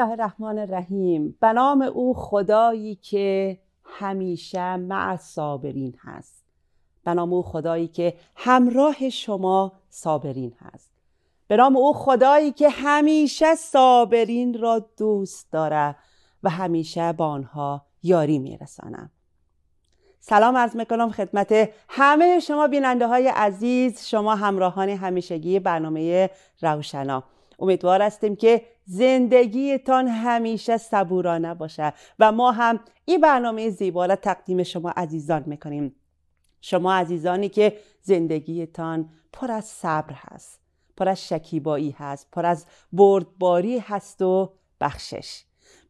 الله الرحمن الرحیم به نام او خدایی که همیشه مع صابرین هست به نام او خدایی که همراه شما صابرین هست به نام او خدایی که همیشه صابرین را دوست داره و همیشه با آنها یاری میرسانم سلام عرض میکنم خدمت همه شما بیننده های عزیز شما همراهان همیشگی برنامه روشنا امیدوار هستیم که زندگیتان همیشه صبورانه باشه و ما هم این برنامه زیبا را تقدیم شما عزیزان میکنیم شما عزیزانی که زندگیتان پر از صبر هست پر از شکیبایی هست پر از بردباری هست و بخشش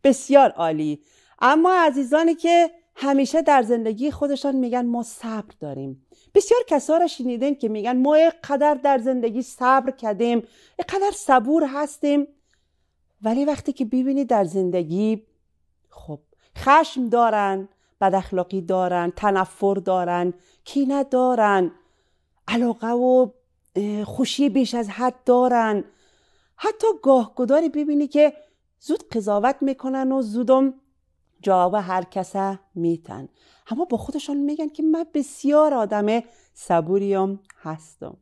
بسیار عالی اما عزیزانی که همیشه در زندگی خودشان میگن ما صبر داریم بسیار کسا را شنیدین که میگن ما قدر در زندگی صبر کردیم قدر صبور هستیم ولی وقتی که ببینی در زندگی خب خشم دارن بد اخلاقی دارن تنفر دارن کینه دارن علاقه و خوشی بیش از حد دارن حتی گاه گداری ببینی که زود قضاوت میکنن و زودم جواب هر کسه میتن اما با خودشان میگن که من بسیار آدم صبوریم هستم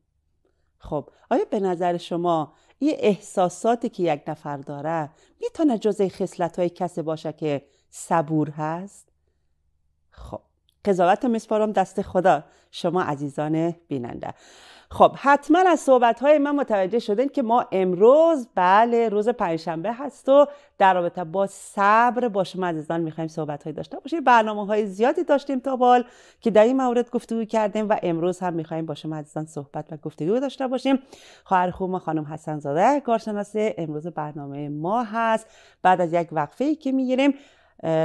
خب آیا به نظر شما یه احساساتی که یک نفر داره میتونه جز خصلت های کسی باشه که صبور هست خب قضاوت میسپارم دست خدا شما عزیزان بیننده خب حتما از صحبت های من متوجه شدین که ما امروز بله روز پنجشنبه هست و در رابطه با صبر با شما عزیزان میخوایم صحبت های داشته باشیم برنامه های زیادی داشتیم تا بال که در این مورد گفتگو کردیم و امروز هم میخوایم با شما عزیزان صحبت و گفتگو داشته باشیم خواهر خوب خانم حسن زاده کارشناس امروز برنامه ما هست بعد از یک وقفه ای که میگیریم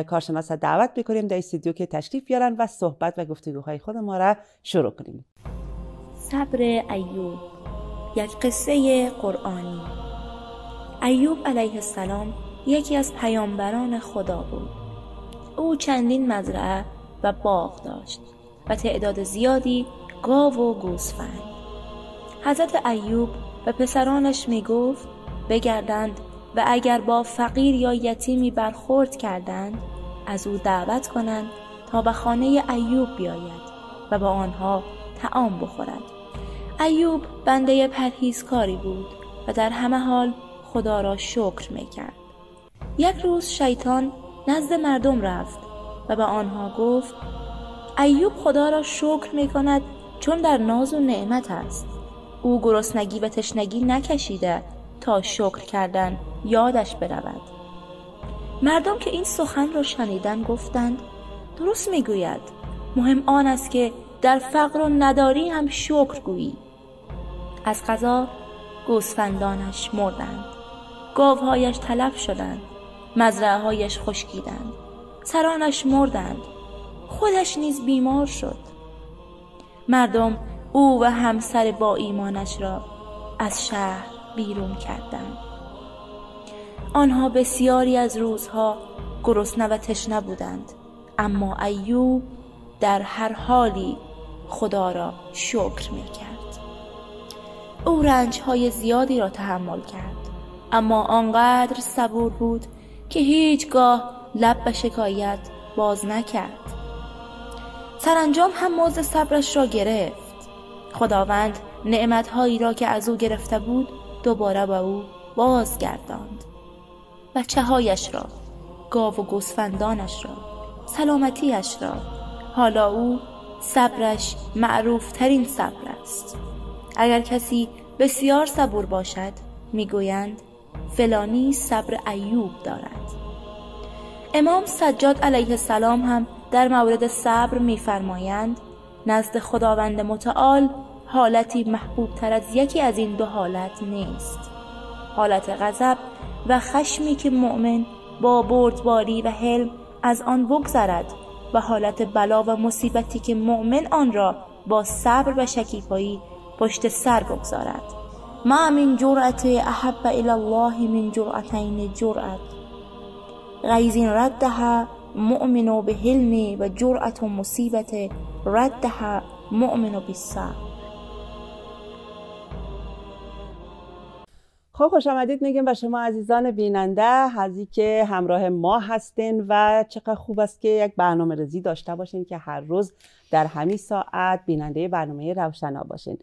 کارشناس دعوت میکنیم در استودیو که تشریف بیارن و صحبت و گفتگوهای خود ما را شروع کنیم صبر ایوب یک قصه قرآنی ایوب علیه السلام یکی از پیامبران خدا بود او چندین مزرعه و باغ داشت و تعداد زیادی گاو و گوسفند حضرت ایوب به پسرانش می بگردند و اگر با فقیر یا یتیمی برخورد کردند از او دعوت کنند تا به خانه ایوب بیاید و با آنها تعام بخورد ایوب بنده پرهیزکاری بود و در همه حال خدا را شکر میکرد. یک روز شیطان نزد مردم رفت و به آنها گفت ایوب خدا را شکر می کند چون در ناز و نعمت است او گرسنگی و تشنگی نکشیده تا شکر کردن یادش برود مردم که این سخن را شنیدن گفتند درست میگوید مهم آن است که در فقر و نداری هم شکر گویی از غذا گوسفندانش مردند گاوهایش تلف شدند مزرعههایش خشکیدند سرانش مردند خودش نیز بیمار شد مردم او و همسر با ایمانش را از شهر بیرون کردند آنها بسیاری از روزها گرسنه و تشنه بودند اما ایوب در هر حالی خدا را شکر میکرد. او رنج های زیادی را تحمل کرد اما آنقدر صبور بود که هیچگاه لب به شکایت باز نکرد سرانجام هم موز صبرش را گرفت خداوند هایی را که از او گرفته بود دوباره به با او بازگرداند بچه هایش را گاو و گوسفندانش را سلامتیش را حالا او صبرش ترین صبر است اگر کسی بسیار صبور باشد میگویند فلانی صبر ایوب دارد امام سجاد علیه السلام هم در مورد صبر میفرمایند نزد خداوند متعال حالتی محبوب تر از یکی از این دو حالت نیست حالت غضب و خشمی که مؤمن با بردباری و حلم از آن بگذرد و حالت بلا و مصیبتی که مؤمن آن را با صبر و شکیفایی پشت سر بگذارد ما من جرأت احب الى الله من جرأتین جرأت غیز ردها مؤمن به هلمی و جرأت و مصیبت ردها مؤمن به خب خوش آمدید میگیم به شما عزیزان بیننده هرزی که همراه ما هستین و چقدر خوب است که یک برنامه رزی داشته باشین که هر روز در همین ساعت بیننده برنامه روشنا باشین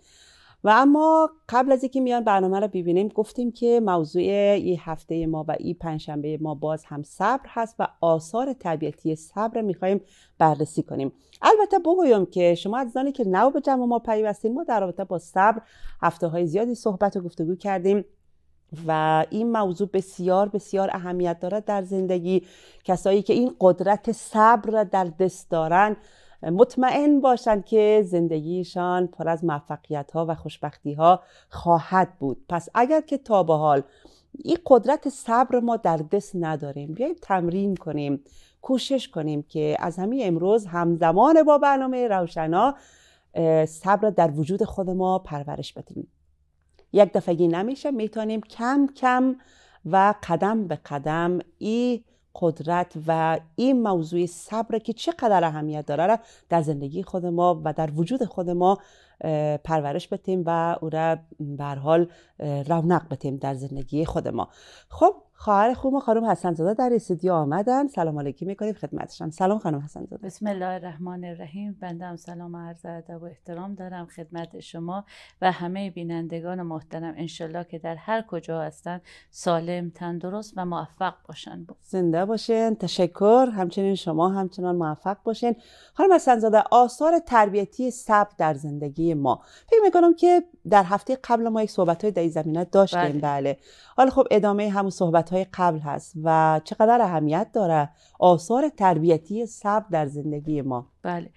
و اما قبل از اینکه میان برنامه رو ببینیم گفتیم که موضوع این هفته ما و این پنجشنبه ما باز هم صبر هست و آثار طبیعتی صبر میخوایم بررسی کنیم البته بگویم که شما عزیزانی که نو به جمع ما پیوستین ما در رابطه با صبر هفته های زیادی صحبت و گفتگو کردیم و این موضوع بسیار بسیار اهمیت دارد در زندگی کسایی که این قدرت صبر را در دست دارن مطمئن باشند که زندگیشان پر از موفقیت ها و خوشبختی ها خواهد بود پس اگر که تا به حال این قدرت صبر ما در دست نداریم بیاییم تمرین کنیم کوشش کنیم که از همین امروز همزمان با برنامه روشنا صبر در وجود خود ما پرورش بدیم یک دفعه نمیشه میتونیم کم کم و قدم به قدم این قدرت و این موضوع صبر که چقدر اهمیت داره را در زندگی خود ما و در وجود خود ما پرورش بتیم و او را به حال رونق بتیم در زندگی خود ما خب خواهر خوب و حسن زاده در استودیو آمدن سلام علیکی میکنیم خدمتشان سلام خانم حسن زاده بسم الله الرحمن الرحیم بنده هم سلام و عرض ادب و احترام دارم خدمت شما و همه بینندگان و محترم انشالله که در هر کجا هستن سالم تندرست و موفق باشن با. زنده باشین تشکر همچنین شما همچنان موفق باشین خانم حسن زاده آثار تربیتی سب در زندگی ما فکر میکنم که در هفته قبل ما یک صحبت های در زمینه داشتیم بله. بله. حالا خب ادامه همون صحبت های قبل هست و چقدر اهمیت داره آثار تربیتی صبر در زندگی ما بله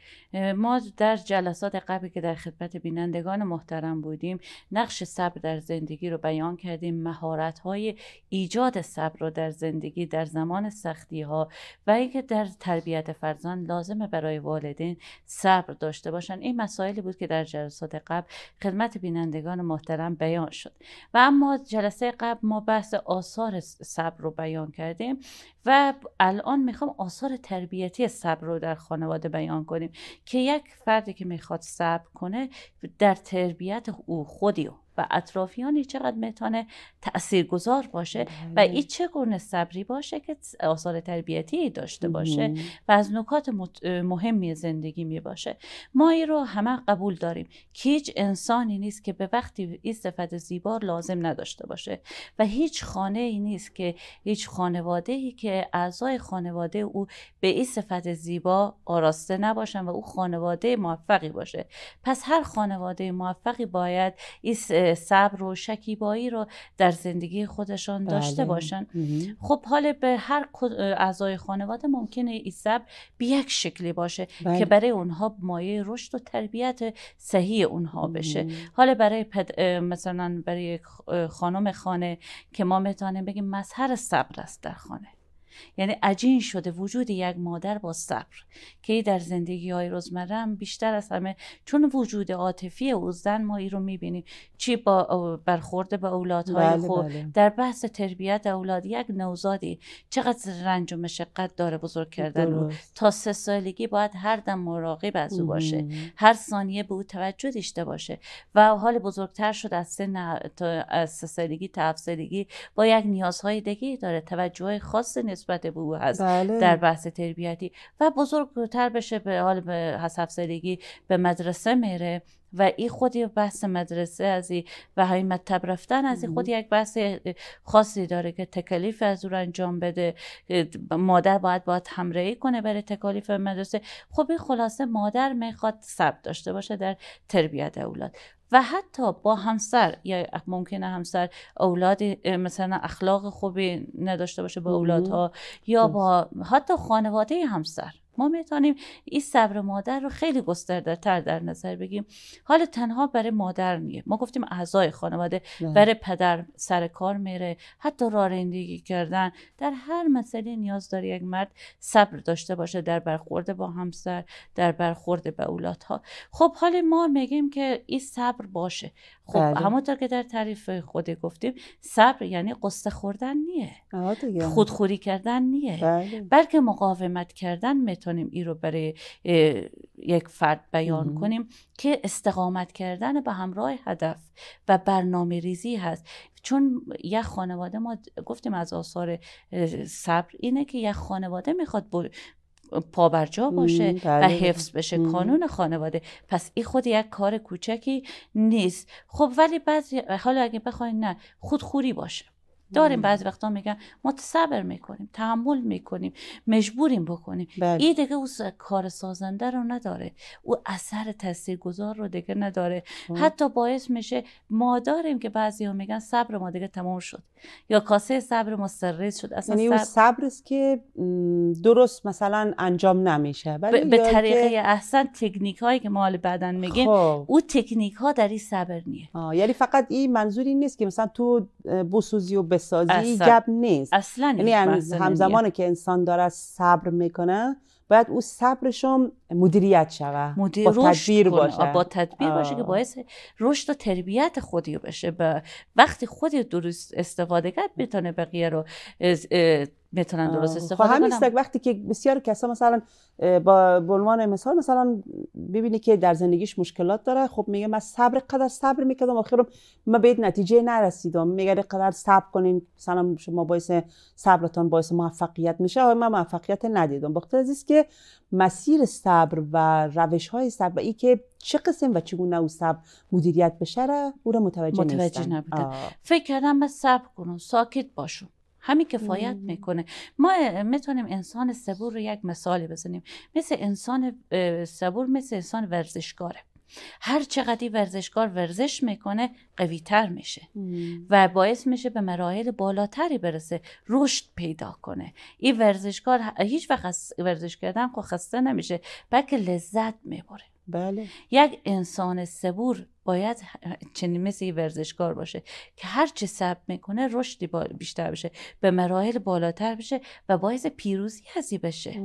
ما در جلسات قبلی که در خدمت بینندگان محترم بودیم نقش صبر در زندگی رو بیان کردیم مهارت های ایجاد صبر رو در زندگی در زمان سختی ها و اینکه در تربیت فرزند لازمه برای والدین صبر داشته باشن این مسائلی بود که در جلسات قبل خدمت بینندگان محترم بیان شد و اما جلسه قبل ما بحث آثار صبر رو بیان کردیم و الان میخوام آثار تربیتی صبر رو در خانواده بیان کنیم که یک فردی که میخواد صبر کنه در تربیت او خودی و اطرافیانی چقدر میتونه تاثیرگذار باشه و بله. این چگونه صبری باشه که آثار تربیتی داشته باشه و از نکات مهمی زندگی می باشه ما این رو همه قبول داریم که هیچ انسانی نیست که به وقتی این صفت زیبا لازم نداشته باشه و هیچ خانه ای نیست که هیچ خانواده ای که اعضای خانواده او به این صفت زیبا آراسته نباشن و او خانواده موفقی باشه پس هر خانواده موفقی باید این صبر و شکیبایی رو در زندگی خودشان داشته بله. باشن خب حال به هر اعضای خانواده ممکنه این صبر به یک شکلی باشه که بله. برای اونها مایه رشد و تربیت صحیح اونها بشه حالا برای مثلا برای خانم خانه که ما میتونیم بگیم مظهر صبر است در خانه یعنی عجین شده وجود یک مادر با صبر که در زندگی های روزمره بیشتر از همه چون وجود عاطفی او زن ما ای رو میبینیم چی با برخورد به اولادهای بله، خود بله. در بحث تربیت اولاد یک نوزادی چقدر رنج و مشقت داره بزرگ کردن او تا سه سالگی باید هر دم مراقب از او باشه هر ثانیه به او توجه داشته باشه و حال بزرگتر شد از سن از سه سالگی تا با یک نیازهای دیگه داره توجه خاص مثبت به بله. در بحث تربیتی و بزرگتر بشه به حال به حسف سالگی به مدرسه میره و این خودی بحث مدرسه از و های مطب رفتن از این خود یک بحث خاصی داره که تکلیف از او انجام بده مادر باید باید همراهی کنه برای تکالیف مدرسه خب این خلاصه مادر میخواد ثبت داشته باشه در تربیت اولاد و حتی با همسر یا ممکنه همسر اولاد مثلا اخلاق خوبی نداشته باشه با اولادها یا با حتی خانواده همسر ما میتونیم این صبر مادر رو خیلی گسترده تر در نظر بگیم حال تنها برای مادر نیه ما گفتیم اعضای خانواده نه. بله. برای پدر سر کار میره حتی رارندگی کردن در هر مسئله نیاز داره یک مرد صبر داشته باشه در برخورد با همسر در برخورد به اولادها خب حال ما میگیم که این صبر باشه خب بله. همونطور که در تعریف خود گفتیم صبر یعنی قصه خوردن نیه خودخوری کردن نیه بله. بلکه مقاومت کردن میتونیم ای رو برای یک فرد بیان کنیم که استقامت کردن به همراه هدف و برنامه ریزی هست چون یک خانواده ما گفتیم از آثار صبر اینه که یک خانواده میخواد پابرجا باشه و بله، بله. حفظ بشه کانون خانواده پس این خود یک کار کوچکی نیست خب ولی بعضی حالا اگه بخواین نه خودخوری باشه داریم بعضی وقتا میگن ما صبر میکنیم تحمل میکنیم مجبوریم بکنیم بله. این دیگه اون کار سازنده رو نداره او اثر تاثیرگذار رو دیگه نداره خب. حتی باعث میشه ما داریم که بعضی ها میگن صبر ما دیگه تمام شد یا کاسه صبر ما سرریز شد اصلا یعنی اون صبر است که درست مثلا انجام نمیشه ب... به طریقه که... احسن تکنیک هایی که ما بدن بعدن میگیم خوب. او تکنیک ها در این صبر نیه یعنی فقط این منظوری نیست که مثلا تو بسوزی و بسازی سازی نیست اصلا یعنی همزمان که انسان داره صبر میکنه باید او صبرشم مدیریت شوه مدیر با تدبیر باشه با تدبیر باشه که باعث رشد و تربیت خودی بشه به وقتی خودی درست استفاده کرد میتونه بقیه رو از میتونن درست استفاده خب، کنن همین وقتی که بسیار کسا مثلا با به مثال مثلا ببینی که در زندگیش مشکلات داره خب میگه من صبر قدر صبر میکردم آخرم من به نتیجه نرسیدم میگه قدر صبر کنین مثلا شما باعث صبرتان باعث موفقیت میشه من موفقیت ندیدم وقتی از که مسیر صبر صبر و روش های صبر و ای که چه قسم و چگونه او صبر مدیریت بشه را او را متوجه, متوجه نبودن فکر کردم بس صبر کنم ساکت باشم همین کفایت میکنه ما میتونیم انسان صبور رو یک مثال بزنیم مثل انسان صبور مثل انسان ورزشکاره هر چقدر ورزشکار ورزش میکنه قویتر میشه و باعث میشه به مراحل بالاتری برسه رشد پیدا کنه این ورزشکار هیچ وقت ورزش کردن خو خسته نمیشه بلکه لذت میبره بله یک انسان صبور باید چنین مثل یه ورزشکار باشه که هر چه سب میکنه رشدی بیشتر بشه به مراحل بالاتر بشه و باعث پیروزی هزی بشه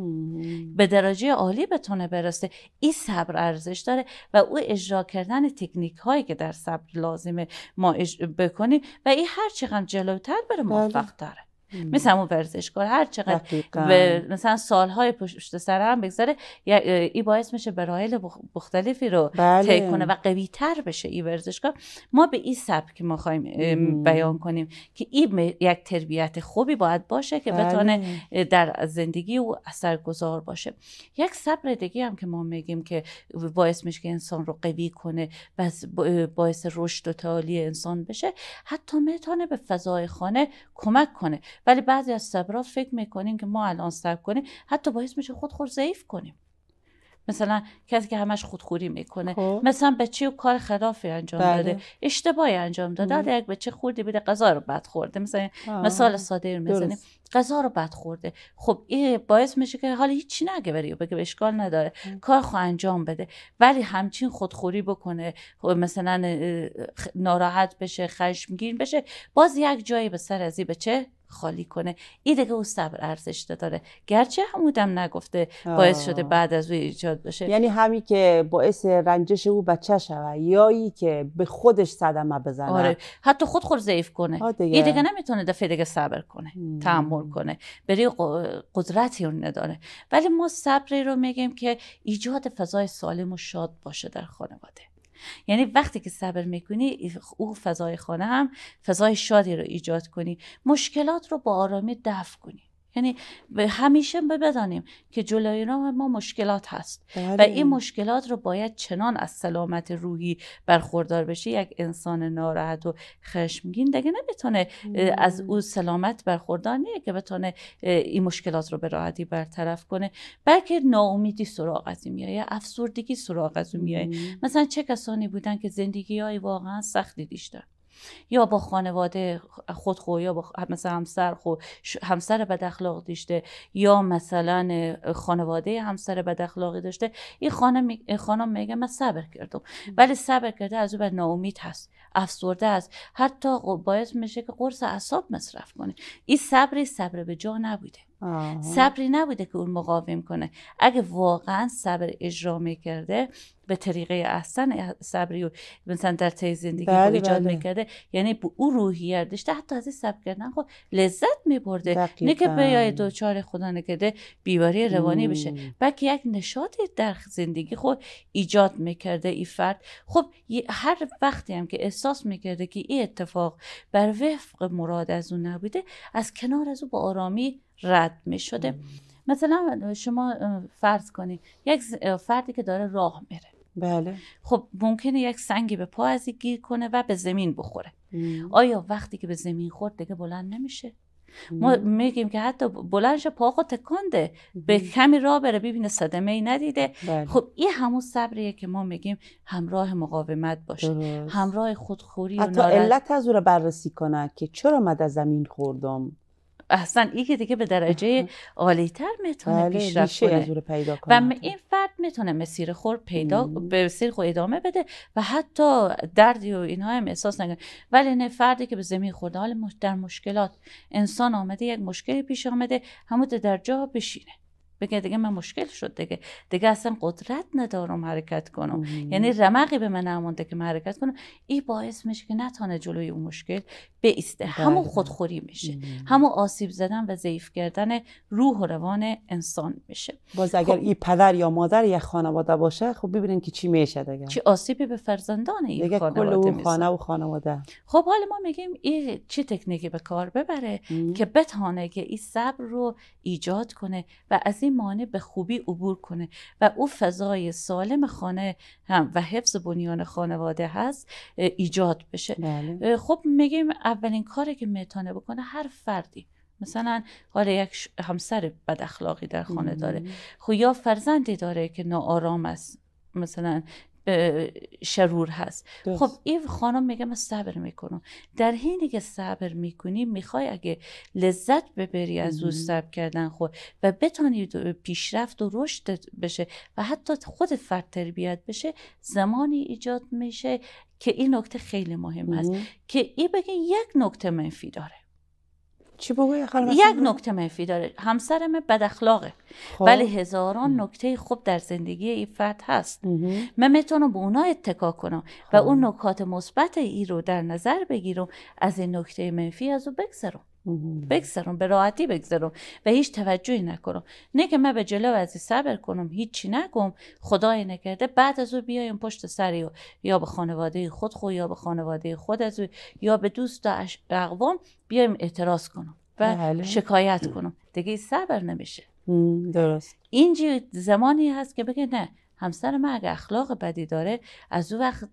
به درجه عالی بتونه برسه این صبر ارزش داره و او اجرا کردن تکنیک هایی که در صبر لازمه ما بکنیم و این هر چقدر جلوتر بره بله. موفق داره مثل همون ورزشکار هر چقدر مثلا سالهای پشت سر هم بگذاره ای باعث میشه برایل مختلفی رو بله. کنه و قوی تر بشه ای ورزشکار ما به این سبک ما خواهیم بیان کنیم که این یک تربیت خوبی باید باشه که بله. بتونه در زندگی او گذار باشه یک صبر دیگه هم که ما میگیم که باعث میشه که انسان رو قوی کنه و باعث رشد و تعالی انسان بشه حتی میتونه به فضای خانه کمک کنه ولی بعضی از صبرا فکر میکنیم که ما الان صبر کنیم حتی باعث میشه خود خور ضعیف کنیم مثلا کسی که همش خودخوری میکنه خب. مثلا مثلا چی و کار خلافی انجام بله. داده اشتباهی انجام داده یک بچه خوردی بده غذا رو بد خورده مثلا آه. مثال ساده رو میزنیم غذا رو بد خورده خب این باعث میشه که حالا هیچی نگه بری بگه اشکال نداره کار خو انجام بده ولی همچین خودخوری بکنه خب، مثلا ناراحت بشه خشمگین بشه باز یک جایی به سر ازی بچه خالی کنه این دیگه اون صبر ارزش داره گرچه همودم نگفته باعث شده بعد از او ایجاد باشه یعنی همی که باعث رنجش او بچه شوه یا ای که به خودش صدمه بزنه آره. حتی خود خور ضعیف کنه این دیگه نمیتونه دفعه دیگه صبر کنه تحمل کنه بری قدرتی اون نداره ولی ما صبری رو میگیم که ایجاد فضای سالم و شاد باشه در خانواده یعنی وقتی که صبر میکنی او فضای خانه هم فضای شادی رو ایجاد کنی مشکلات رو با آرامی دفع کنی یعنی همیشه بدانیم که جلوی راه ما مشکلات هست و بله. این مشکلات رو باید چنان از سلامت روحی برخوردار بشه یک انسان ناراحت و خشمگین دیگه نمیتونه از او سلامت برخوردار نیه که بتونه این مشکلات رو به راحتی برطرف کنه بلکه ناامیدی سراغ از میای یا افسردگی سراغ از میای مثلا چه کسانی بودن که زندگی های واقعا سختی داشتن یا با خانواده خود خو یا با مثلا همسر خو همسر بد اخلاق داشته یا مثلا خانواده همسر بد اخلاقی داشته این خانم میگه من صبر کردم ولی صبر کرده از او به ناامید هست افسرده است حتی خب باعث میشه که قرص اعصاب مصرف کنه این صبری صبر به جا نبوده صبری نبوده که اون مقاوم کنه اگه واقعا صبر اجرا میکرده به طریقه احسن صبری و مثلا در طی زندگی بله ایجاد بله. میکرده یعنی به او روحیه داشته حتی از این صبر کردن خود لذت میبرده نه که بیای دوچار خدا نکرده بیماری روانی بشه بلکه یک نشاط در زندگی خود ایجاد میکرده این فرد خب هر وقتی هم که احساس میکرده که این اتفاق بر وفق مراد از او نبوده از کنار از او با آرامی رد می شده مثلا شما فرض کنید یک فردی که داره راه میره بله خب ممکنه یک سنگی به پا از گیر کنه و به زمین بخوره آیا وقتی که به زمین خورد دیگه بلند نمیشه ما میگیم که حتی بلندش پاقو تکنده به کمی راه بره ببینه صدمه ای ندیده بله. خب این همون صبریه که ما میگیم همراه مقاومت باشه درست. همراه خودخوری حتی و نارد... علت از اون رو بررسی کنه که چرا مد از زمین خوردم اصلا که دیگه به درجه عالیتر میتونه بله، پیشرفت کنه پیدا کنه و این فرد میتونه مسیر خور پیدا به مسیر خور ادامه بده و حتی دردی و اینها هم احساس نکنه ولی نه فردی که به زمین خورده حال در مشکلات انسان آمده یک مشکلی پیش آمده همون در جا بشینه بگه دیگه من مشکل شد دیگه دیگه اصلا قدرت ندارم حرکت کنم یعنی رمقی به من نمونده که من حرکت کنم این باعث میشه که نتانه جلوی اون مشکل بیسته بله. همون خودخوری میشه همون آسیب زدن و ضعیف کردن روح و روان انسان میشه باز اگر خب این پدر یا مادر یک خانواده باشه خب ببینین که چی میشه دیگه چی آسیبی به فرزندان این خانواده کل خانه و خانواده خب حالا ما میگیم این چه تکنیکی به کار ببره که بتانه که این صبر رو ایجاد کنه و از این مانع به خوبی عبور کنه و او فضای سالم خانه هم و حفظ بنیان خانواده هست ایجاد بشه بله. خب میگیم اولین کاری که میتونه بکنه هر فردی مثلا حالا یک همسر بد اخلاقی در خانه داره خب یا فرزندی داره که ناآرام است مثلا شرور هست خب این خانم میگه من صبر میکنم در حینی که صبر میکنی میخوای اگه لذت ببری از او صبر کردن خود و بتانی پیشرفت و رشد بشه و حتی خود فرد تربیت بشه زمانی ایجاد میشه که این نکته خیلی مهم هست که این بگه یک نکته منفی داره یک نکته منفی داره همسرم بد اخلاقه خب. ولی هزاران نکته خوب در زندگی این فرد هست مم. من میتونم به اونا اتکا کنم و خب. اون نکات مثبت ای رو در نظر بگیرم از این نکته منفی از او بگذرم بگذرم به راحتی بگذرم و هیچ توجهی نکنم نه که من به جلو از صبر کنم هیچی نگم خدای نکرده بعد از او بیایم پشت سری و یا به خانواده خود خو یا به خانواده خود از او یا به دوست و اقوام بیایم اعتراض کنم و بله. شکایت کنم دیگه صبر نمیشه درست اینجی زمانی هست که بگه نه همسر من اگه اخلاق بدی داره از او وقت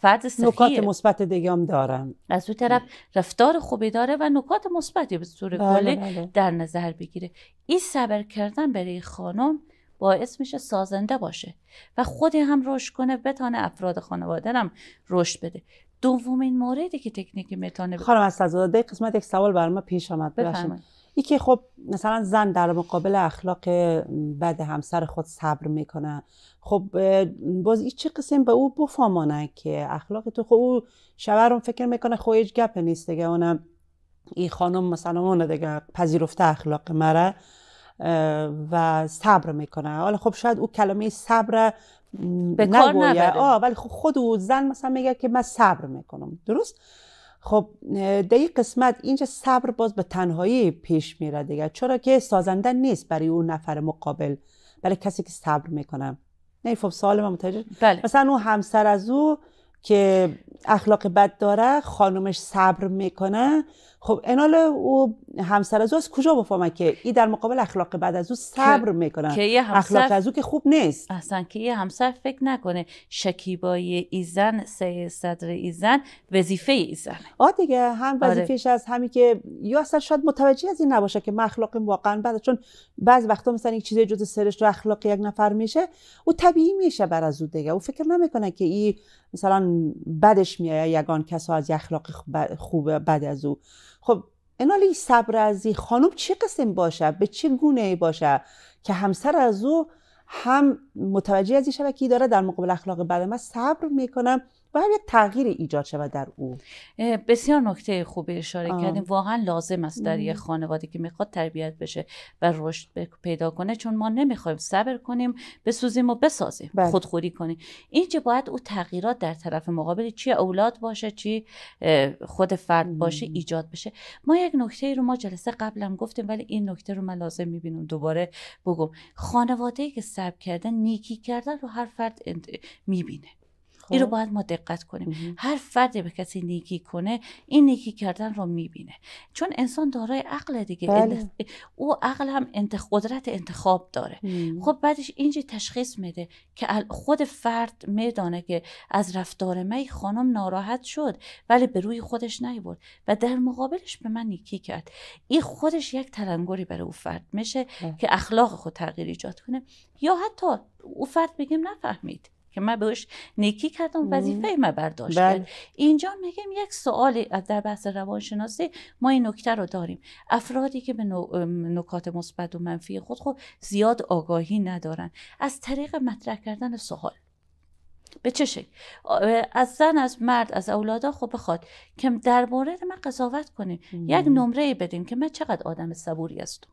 فرد نکات مثبت دیگه هم از اون طرف رفتار خوبی داره و نکات مثبتی به صورت بله، کلی بله. در نظر بگیره این صبر کردن برای خانم باعث میشه سازنده باشه و خودی هم رشد کنه بتانه افراد خانواده هم رشد بده دومین موردی که تکنیکی میتانه خانم از قسمت یک سوال برای پیش آمد بفرمایید یکی خب مثلا زن در مقابل اخلاق بد همسر خود صبر میکنه خب باز این چه قسم به او بفامانه که اخلاق تو خب او شوهرم فکر میکنه خب هیچ گپ نیست دیگه اونم این خانم مثلا اون دیگه پذیرفته اخلاق مره و صبر میکنه حالا خب شاید او کلمه صبر به کار ولی خب خود او زن مثلا میگه که من صبر میکنم درست خب در این قسمت اینجا صبر باز به تنهایی پیش میره دیگه چرا که سازنده نیست برای اون نفر مقابل برای کسی که صبر میکنم نه خب سوال من متوجه بله. مثلا اون همسر از او که اخلاق بد داره خانومش صبر میکنه خب انال او همسر از او از کجا بفهمه که ای در مقابل اخلاق بعد از او صبر میکنه که همسر... اخلاق از او که خوب نیست اصلا که یه همسر فکر نکنه شکیبایی زن سه صدر ایزن وظیفه ایزن آ دیگه هم آره. وظیفهش از همی که یا اصلا شاید متوجه از این نباشه که من اخلاق واقعا بعد چون بعض وقتا مثلا یک چیز جز سرش رو اخلاق یک نفر میشه او طبیعی میشه بر از او دیگه او فکر نمیکنه که این مثلا بدش میایه یگان کسا از اخلاق خوب بعد از او خب انالی صبر ازی خانم چه قسم باشه به چه گونه باشه که همسر از او هم متوجه از این شبکی داره در مقابل اخلاق بعد من صبر میکنم باید تغییر ایجاد شود در او بسیار نکته خوبی اشاره کردیم واقعا لازم است در یک خانواده که میخواد تربیت بشه و رشد پیدا کنه چون ما نمیخوایم صبر کنیم بسوزیم و بسازیم بله. خودخوری کنیم اینجا باید او تغییرات در طرف مقابل چی اولاد باشه چی خود فرد باشه ایجاد بشه ما یک نکته رو ما جلسه قبلم گفتیم ولی این نکته رو من لازم میبینم دوباره بگم خانواده ای که صبر کردن نیکی کردن رو هر فرد میبینه این رو خب. باید ما دقت کنیم هر فردی به کسی نیکی کنه این نیکی کردن رو میبینه چون انسان دارای عقل دیگه بله. او عقل هم قدرت انتخاب داره خب بعدش اینجا تشخیص میده که خود فرد میدانه که از رفتار من خانم ناراحت شد ولی به روی خودش نیبرد و در مقابلش به من نیکی کرد این خودش یک تلنگری برای او فرد میشه بله. که اخلاق خود تغییر ایجاد کنه یا حتی او فرد بگیم نفهمید که من بهش نیکی کردم وظیفه ما برداشت بله. کرد اینجا میگیم یک سوال در بحث روانشناسی ما این نکته رو داریم افرادی که به نکات مثبت و منفی خود خب زیاد آگاهی ندارن از طریق مطرح کردن سوال به چه شکل از زن از مرد از اولادا خب بخواد که در مورد من قضاوت کنیم یک نمره بدیم که من چقدر آدم صبوری هستم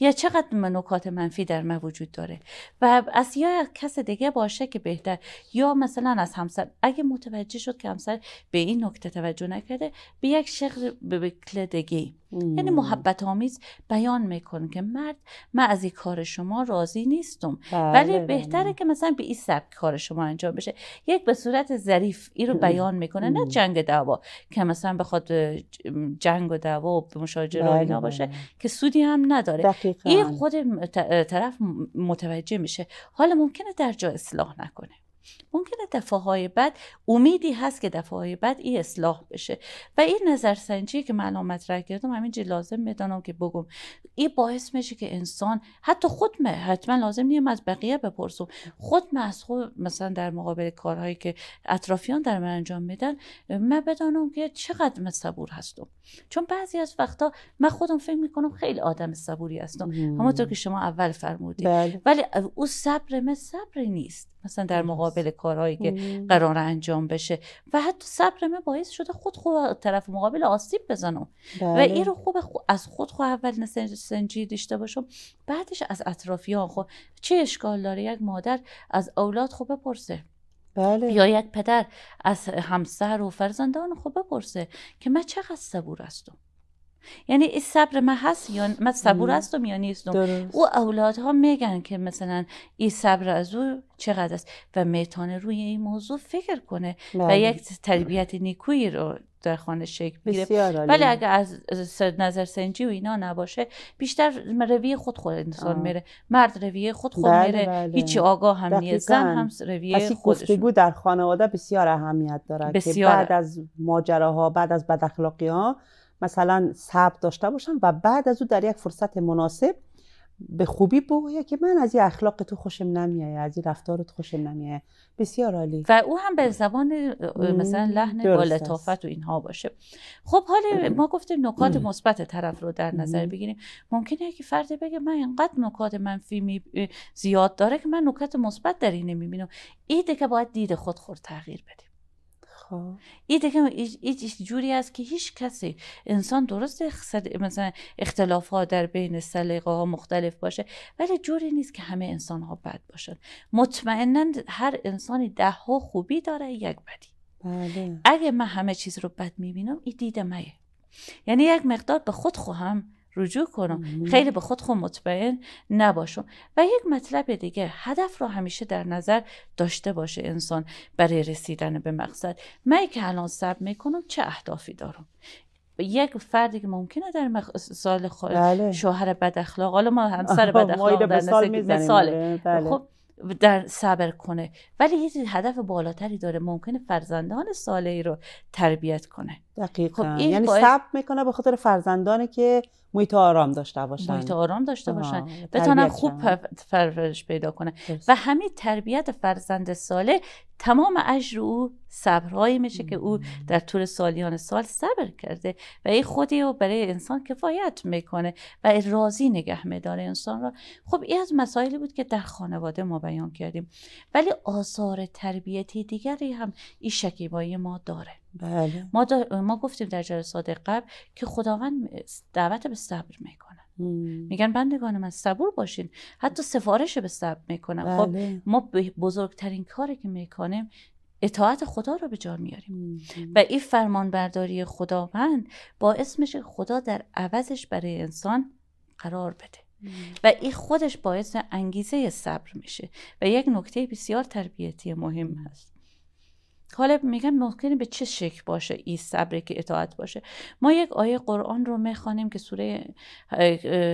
یا چقدر نکات منفی در من وجود داره و از یا کس دیگه باشه که بهتر یا مثلا از همسر اگه متوجه شد که همسر به این نکته توجه نکرده به یک شغل به دیگه یعنی محبت آمیز بیان میکنه که مرد من از این کار شما راضی نیستم بله، ولی بله، بهتره بله. که مثلا به این سبک کار شما انجام بشه یک به صورت ظریف ای رو بیان میکنه نه جنگ دعوا که مثلا بخواد جنگ و دعوا و مشاجره بله اینا باشه که سودی هم نداره این خود طرف متوجه میشه حالا ممکنه در جا اصلاح نکنه ممکنه دفعه بعد امیدی هست که دفعه بعد این اصلاح بشه و این نظرسنجی که من را کردم همین لازم میدانم که بگم این باعث میشه که انسان حتی خود من حتما لازم نیم از بقیه بپرسم خود از خود مثلا در مقابل کارهایی که اطرافیان در من انجام میدن من بدانم که چقدر من صبور هستم چون بعضی از وقتا من خودم فکر میکنم خیلی آدم صبوری هستم همونطور که شما اول فرمودید بله. ولی او صبر من صبری نیست مثلا در مقابل مقابل کارهایی که قرار انجام بشه و حتی صبر من باعث شده خود خود طرف مقابل آسیب بزنم و بله. این رو خوب از خود خود اول سنجی داشته باشم بعدش از اطرافیان خب چه اشکال داره یک مادر از اولاد خوب بپرسه بله. یا یک پدر از همسر و فرزندان خوب بپرسه که من چقدر صبور هستم یعنی این صبر ما هست یا من صبور هستم یا نیستم درست. او اولادها میگن که مثلا این صبر از او چقدر است و میتونه روی این موضوع فکر کنه و بله. یک تربیت نیکویی رو در خانه شکل بگیره ولی اگر از نظر سنجی و اینا نباشه بیشتر روی خود خود انسان میره مرد روی خود خود بله، میره بله. هیچی آگاه هم نیست زن هم روی خودش در خانواده بسیار اهمیت داره بسیار. که بعد از ماجراها بعد از بد ها مثلا ثبت داشته باشم و بعد از او در یک فرصت مناسب به خوبی بگویه که من از این اخلاق تو خوشم نمیایه از این رفتارت خوشم نمیایه بسیار عالی و او هم به زبان مثلا لحن با لطافت و اینها باشه خب حالا ما گفتیم نکات مثبت طرف رو در نظر بگیریم ممکنه که فرد بگه من اینقدر نکات منفی زیاد داره که من نکات مثبت در این نمیبینم این که باید دید خود خود تغییر بده خب این دیگه هیچ جوری است که هیچ کسی انسان درست مثلا اختلاف ها در بین سلیقه ها مختلف باشه ولی جوری نیست که همه انسان ها بد باشن مطمئنا هر انسانی ده ها خوبی داره یک بدی بله. اگه من همه چیز رو بد میبینم این دیده یعنی یک مقدار به خود خواهم رجوع کنم خیلی به خود خود خب مطمئن نباشم و یک مطلب دیگه هدف را همیشه در نظر داشته باشه انسان برای رسیدن به مقصد من که الان سب میکنم چه اهدافی دارم یک فردی که ممکنه در مخ... سال خود بله. شوهر بد اخلاق حالا ما همسر بد اخلاق در مثال بله،, بله. خب در صبر کنه ولی یه هدف بالاتری داره ممکنه فرزندان سالی رو تربیت کنه دقیقا خب، یعنی باعث... صبر میکنه به خاطر فرزندانی که محیط آرام داشته باشن محیط آرام داشته باشن بتونن خوب پرورش پیدا کنن و همین تربیت فرزند ساله تمام اجر او صبرهایی میشه که او در طول سالیان سال صبر کرده و این خودی رو برای انسان کفایت میکنه و راضی نگه میداره انسان را خب این از مسائلی بود که در خانواده ما بیان کردیم ولی آثار تربیتی دیگری هم این شکیبایی ما داره بله. ما, ما گفتیم در جلسات قبل که خداوند دعوت به صبر میکنه میگن بندگان من صبور باشین حتی سفارش به صبر میکنم خب بله. خب ما بزرگترین کاری که میکنیم اطاعت خدا رو به جا میاریم و این فرمانبرداری خداوند باعث میشه خدا در عوضش برای انسان قرار بده و این خودش باعث انگیزه صبر میشه و یک نکته بسیار تربیتی مهم هست حالا میگم ممکن به چه شکل باشه این صبری که اطاعت باشه ما یک آیه قرآن رو میخوانیم که سوره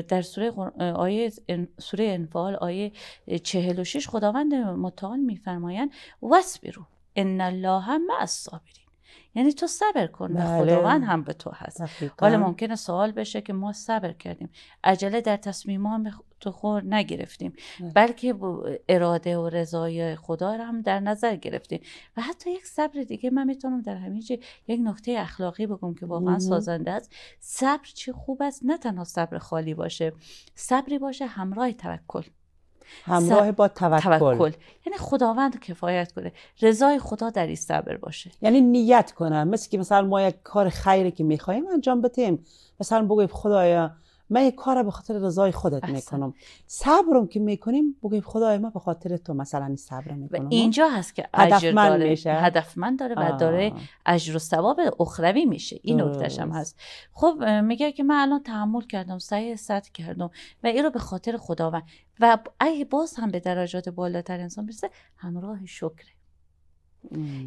در سوره آیه سوره انفال آیه 46 خداوند متعال میفرمایند واسبرو ان الله هم مع الصابرین یعنی تو صبر کن و بله. خداوند هم به تو هست حالا ممکنه سوال بشه که ما صبر کردیم عجله در تصمیم ما تو خور نگرفتیم بلکه اراده و رضای خدا را هم در نظر گرفتیم و حتی یک صبر دیگه من میتونم در همین یک نکته اخلاقی بگم که واقعا سازنده است صبر چه خوب است نه تنها صبر خالی باشه صبری باشه همراه توکل همراه با توکل. توکل. یعنی خداوند کفایت کنه رضای خدا در این صبر باشه یعنی نیت کنم مثل که مثلا ما یک کار خیری که میخواییم انجام بدیم مثلا بگویم خدایا من یک کار به خاطر رضای خودت احسن. میکنم صبرم که میکنیم بگیم خدای ما به خاطر تو مثلا صبر میکنم اینجا هست که هدفمند داره میشه. هدف من داره و داره اجر و ثواب اخروی میشه این نکتهش هم هست خب میگه که من الان تحمل کردم سعی صد کردم و این رو به خاطر خداوند و اگه باز هم به درجات بالاتر انسان برسه همراه شکره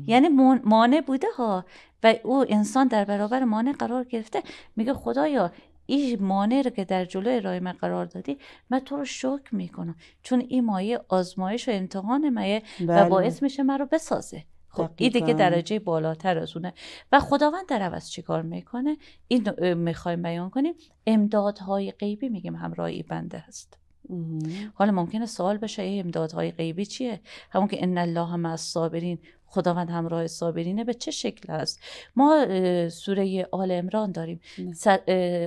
یعنی مانع بوده ها و او انسان در برابر مانع قرار گرفته میگه خدایا این مانع رو که در جلو ارائه من قرار دادی من تو رو میکنم چون این مایه آزمایش و امتحان مایه و بله. باعث میشه من رو بسازه خب این دیگه درجه بالاتر از اونه و خداوند در عوض چیکار میکنه این میخوایم بیان کنیم امدادهای غیبی میگیم همراهی بنده هست حالا ممکنه سوال بشه ای امدادهای غیبی چیه همون که ان الله مع الصابرین خداوند همراه صابرینه به چه شکل است ما سوره آل امران داریم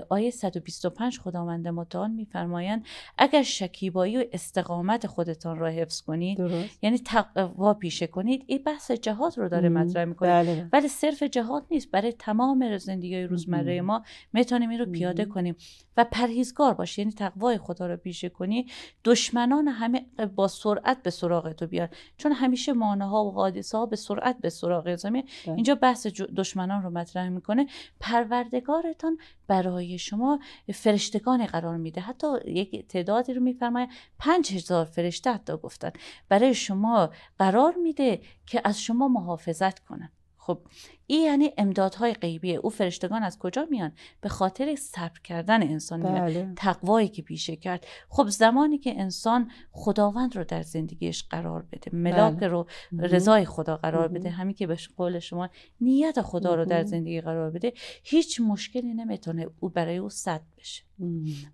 آیه 125 خداوند متعال میفرمایند اگر شکیبایی و استقامت خودتان را حفظ کنید یعنی تقوا پیشه کنید این بحث جهاد رو داره مطرح میکنه بله،, بله. ولی صرف جهاد نیست برای تمام زندگی روزمره ما میتونیم این رو پیاده کنیم و پرهیزگار باش یعنی تقوای خدا رو پیشه کنی دشمنان همه با سرعت به سراغ تو بیان چون همیشه مانه ها و حادثه به سرعت به سراغ زمین بله. اینجا بحث دشمنان رو مطرح میکنه پروردگارتان برای شما فرشتگان قرار میده حتی یک تعدادی رو میفرماید پنج هزار فرشته حتی گفتن برای شما قرار میده که از شما محافظت کنن خب این یعنی امدادهای غیبیه او فرشتگان از کجا میان به خاطر صبر کردن انسان بله. تقوایی که پیشه کرد خب زمانی که انسان خداوند رو در زندگیش قرار بده ملاک بله. رو رضای خدا قرار بده همین که به قول شما نیت خدا رو در زندگی قرار بده هیچ مشکلی نمیتونه او برای او صد بشه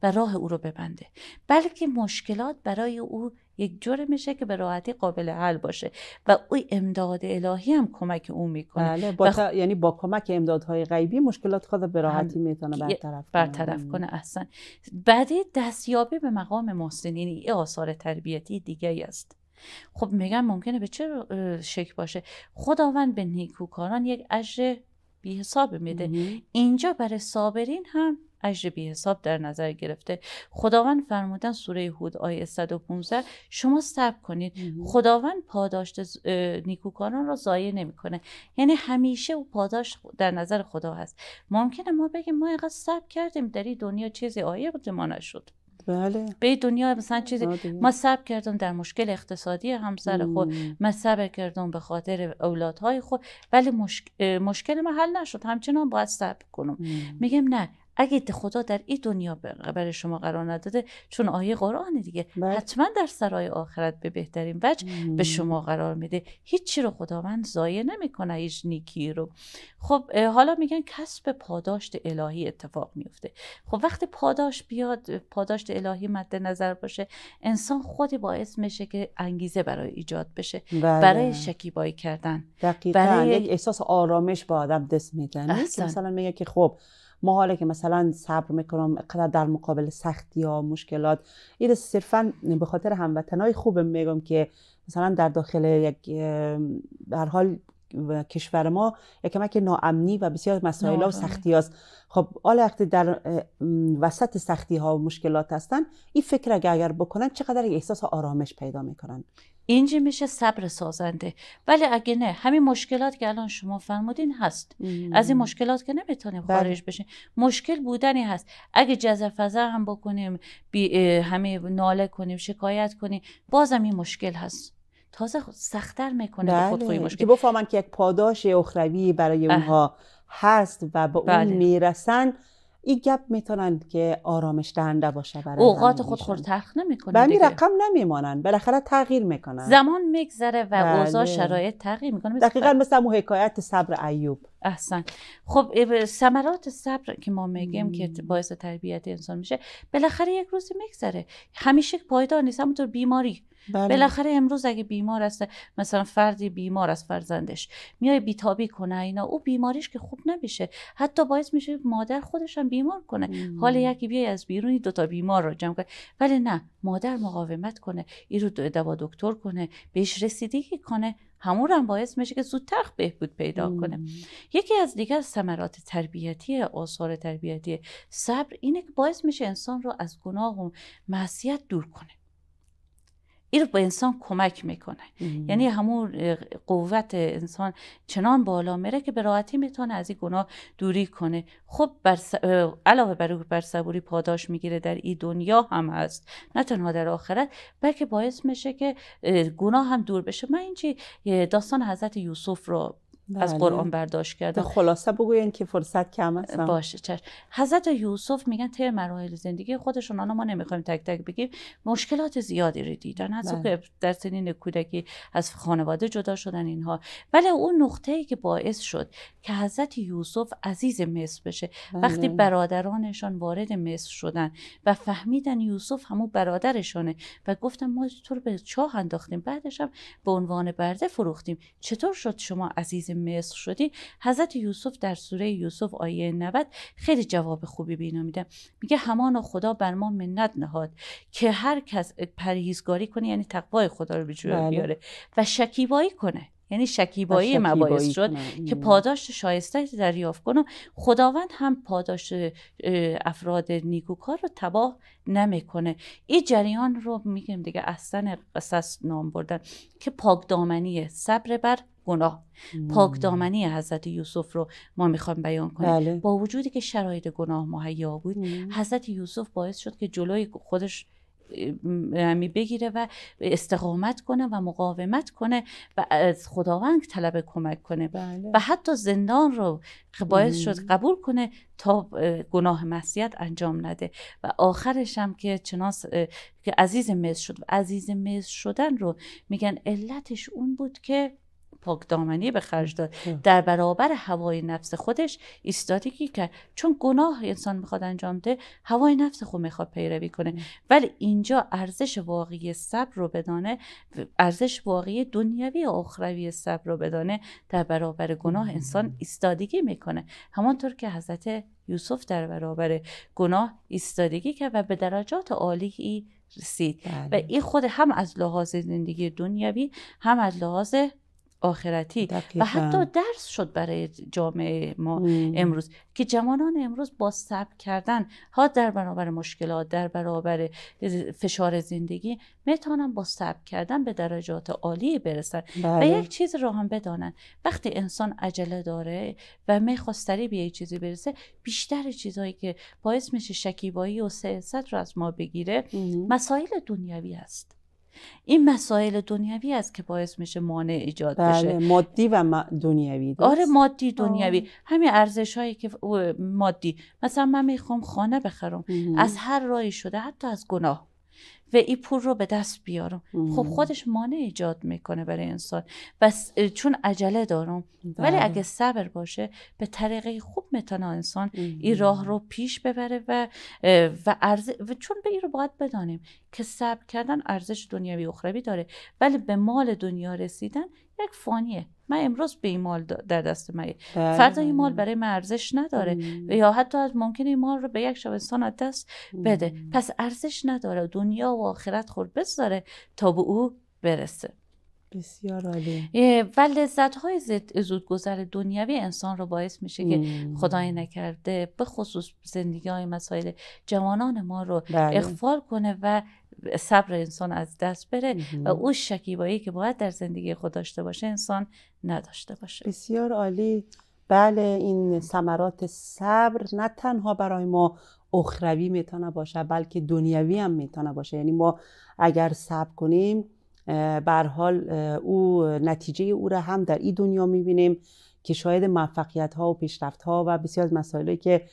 و راه او رو ببنده بلکه مشکلات برای او یک میشه که به راحتی قابل حل باشه و او امداد الهی هم کمک اون میکنه بله، با یعنی با کمک امدادهای غیبی مشکلات خود به راحتی بله، میتونه برطرف کنه برطرف کنه اصلا بعد دستیابی به مقام محسنین ای آثار تربیتی دیگه است خب میگن ممکنه به چه شک باشه خداوند به نیکوکاران یک اجر بی حساب میده اینجا برای صابرین هم اجر بی حساب در نظر گرفته خداوند فرمودن سوره هود آیه 115 شما صبر کنید خداوند پاداش نیکوکاران را ضایع نمیکنه یعنی همیشه او پاداش در نظر خدا هست ممکنه ما بگیم ما اینقدر صبر کردیم در این دنیا چیزی آیه ما نشد بله به دنیا مثلا چیزی ما سب کردم در مشکل اقتصادی همسر خود ما سب کردم به خاطر اولادهای خود ولی مشک... مشکل ما حل نشد همچنان باید صبر کنم میگم نه اگه خدا در این دنیا برای شما قرار نداده چون آیه قرآن دیگه بله. حتما در سرای آخرت به بهترین وجه به شما قرار میده هیچی رو خداوند ضایع نمیکنه هیچ نیکی رو خب حالا میگن کسب پاداشت الهی اتفاق میفته خب وقتی پاداش بیاد پاداشت الهی مد نظر باشه انسان خودی باعث میشه که انگیزه برای ایجاد بشه بله. برای شکیبایی کردن دقیقا برای یک احساس آرامش با آدم دست میده مثلا میگه که خب ما حالا که مثلا صبر میکنم قدر در مقابل سختی ها مشکلات این صرفا به خاطر هموطنای خوبم میگم که مثلا در داخل یک در حال کشور ما یک کمک ناامنی و بسیار مسائل و سختی است خب حالا وقتی در وسط سختی ها و مشکلات هستن این فکر اگر, بکنن چقدر احساس آرامش پیدا میکنن اینجا میشه صبر سازنده ولی اگه نه همین مشکلات که الان شما فرمودین هست از این مشکلات که نمیتونیم بله. خارج بشیم مشکل بودنی هست اگه جزه فضا هم بکنیم همه ناله کنیم شکایت کنیم بازم این مشکل هست تازه سختتر میکنه بله. خودی مشکل که که یک پاداش اخروی برای اونها هست و به اون بله. میرسن این گپ میتونند که آرامش دهنده باشه برای اوقات خود خورتخ نمیکنه و رقم نمیمانن بالاخره تغییر میکنن زمان میگذره و اوضاع بله. شرایط تغییر میکنه دقیقا مثل مو حکایت صبر ایوب احسن خب ثمرات صبر که ما میگیم که باعث تربیت انسان میشه بالاخره یک روزی میگذره همیشه پایدار نیست همونطور بیماری بله. بالاخره امروز اگه بیمار است مثلا فردی بیمار از فرزندش میای بیتابی کنه اینا او بیماریش که خوب نمیشه حتی باعث میشه مادر خودش هم بیمار کنه مم. حال یکی بیای از بیرونی دوتا بیمار رو جمع کنه ولی نه مادر مقاومت کنه ای رو دوا دکتر کنه بهش رسیدگی کنه همون هم باعث میشه که زودتر بهبود پیدا کنه یکی از دیگر ثمرات تربیتی آثار تربیتی صبر اینه که باعث میشه انسان رو از گناه و معصیت دور کنه این به انسان کمک میکنه یعنی همون قوت انسان چنان بالا میره که به راحتی میتونه از این گناه دوری کنه خب علاوه بر بر صبوری پاداش میگیره در این دنیا هم هست نه تنها در آخرت بلکه باعث میشه که گناه هم دور بشه من اینجی داستان حضرت یوسف رو از بله. قرآن برداشت کرده خلاصه بگوین که فرصت کم است باشه چش حضرت یوسف میگن طی مراحل زندگی خودشون آنها ما نمیخوایم تک تک بگیم مشکلات زیادی رو دیدن از بله. در سنین کودکی از خانواده جدا شدن اینها ولی اون نقطه ای که باعث شد که حضرت یوسف عزیز مصر بشه بله. وقتی برادرانشان وارد مصر شدن و فهمیدن یوسف همون برادرشانه و گفتن ما تو رو به چاه انداختیم بعدش هم به عنوان برده فروختیم چطور شد شما عزیز مصر حضرت یوسف در سوره یوسف آیه 90 خیلی جواب خوبی به اینا میده میگه همان خدا بر ما منت نهاد که هر کس پرهیزگاری کنه یعنی تقوای خدا رو به جوی بله. بیاره و شکیبایی کنه یعنی شکیبایی مباعث شد که پاداش شایسته دریافت کنه خداوند هم پاداش افراد نیکوکار رو تباه نمیکنه این جریان رو میگیم دیگه اصلا قصص نام بردن که پاکدامنیه صبر بر گناه پاک دامنی حضرت یوسف رو ما میخوایم بیان کنیم بله. با وجودی که شرایط گناه مهیا بود مم. حضرت یوسف باعث شد که جلوی خودش می یعنی بگیره و استقامت کنه و مقاومت کنه و از خداوند طلب کمک کنه بله. و حتی زندان رو باعث شد قبول کنه تا گناه مسیت انجام نده و آخرش هم که چناس که عزیز مصر شد و عزیز مصر شدن رو میگن علتش اون بود که پاکدامنی به خرج داد در برابر هوای نفس خودش ایستادگی کرد چون گناه انسان میخواد انجام ده هوای نفس خود میخواد پیروی کنه ولی اینجا ارزش واقعی صبر رو بدانه ارزش واقعی دنیوی و اخروی صبر رو بدانه در برابر گناه انسان ایستادگی میکنه همانطور که حضرت یوسف در برابر گناه ایستادگی کرد و به درجات عالی رسید بله. و این خود هم از لحاظ زندگی دنیوی هم از لحاظ آخرتی و حتی درس شد برای جامعه ما امروز که جوانان امروز با صبر کردن ها در برابر مشکلات در برابر فشار زندگی میتونن با صبر کردن به درجات عالی برسن و بله. یک چیز رو هم بدانن وقتی انسان عجله داره و میخواستری به یک چیزی برسه بیشتر چیزهایی که باعث میشه شکیبایی و سیاست رو از ما بگیره ام. مسائل دنیوی هست این مسائل دنیوی است که باعث میشه مانع ایجاد بله، بشه مادی و دنیوی آره مادی دنیوی همین ارزش هایی که مادی مثلا من میخوام خانه بخرم از هر راهی شده حتی از گناه و این پول رو به دست بیارم خب خودش مانع ایجاد میکنه برای انسان بس چون عجله دارم ولی بله. اگه صبر باشه به طریقه خوب میتونه انسان این راه رو پیش ببره و و, عرض... و چون به این رو باید بدانیم که صبر کردن ارزش دنیوی اخروی داره ولی به مال دنیا رسیدن یک فانیه من امروز به این مال در دست من بله. فردا این مال برای من ارزش نداره و یا حتی از ممکن این مال رو به یک شبستان دست بده پس ارزش نداره دنیا و آخرت خود بذاره تا به او برسه بسیار عالی و لذت های زودگذر دنیاوی انسان رو باعث میشه که خدای نکرده به خصوص زندگی های مسائل جوانان ما رو بله. کنه و صبر انسان از دست بره و او شکیبایی که باید در زندگی خود داشته باشه انسان نداشته باشه بسیار عالی بله این ثمرات صبر نه تنها برای ما اخروی میتونه باشه بلکه دنیوی هم میتونه باشه یعنی ما اگر صبر کنیم بر حال او نتیجه او را هم در این دنیا میبینیم که شاید موفقیت ها و پیشرفت ها و بسیار از مسائلی که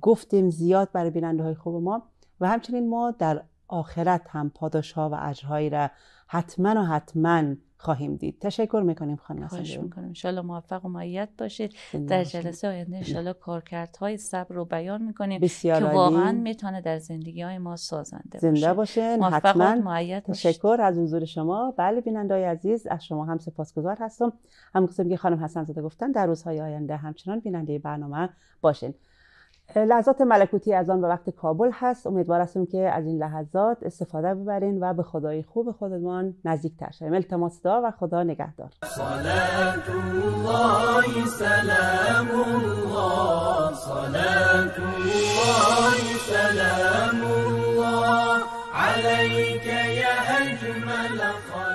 گفتیم زیاد برای بیننده های خوب ما و همچنین ما در آخرت هم پاداش ها و اجرهایی را حتما و حتما خواهیم دید تشکر میکنیم خانم خواهش میکنم انشالله موفق و معید باشید در جلسه آینده کارکرت کارکردهای صبر رو بیان میکنیم بسیار که واقعا میتونه در زندگی های ما سازنده باشه زنده باشین حتما معید تشکر از حضور شما بله های عزیز از شما هم سپاسگزار هستم همون که خانم حسن زاده گفتن در روزهای آینده همچنان بیننده برنامه باشین لحظات ملکوتی از آن به وقت کابل هست امیدوار هستم که از این لحظات استفاده ببرین و به خدای خوب خودمان تر شویم التماس دا و خدا نگهدار دار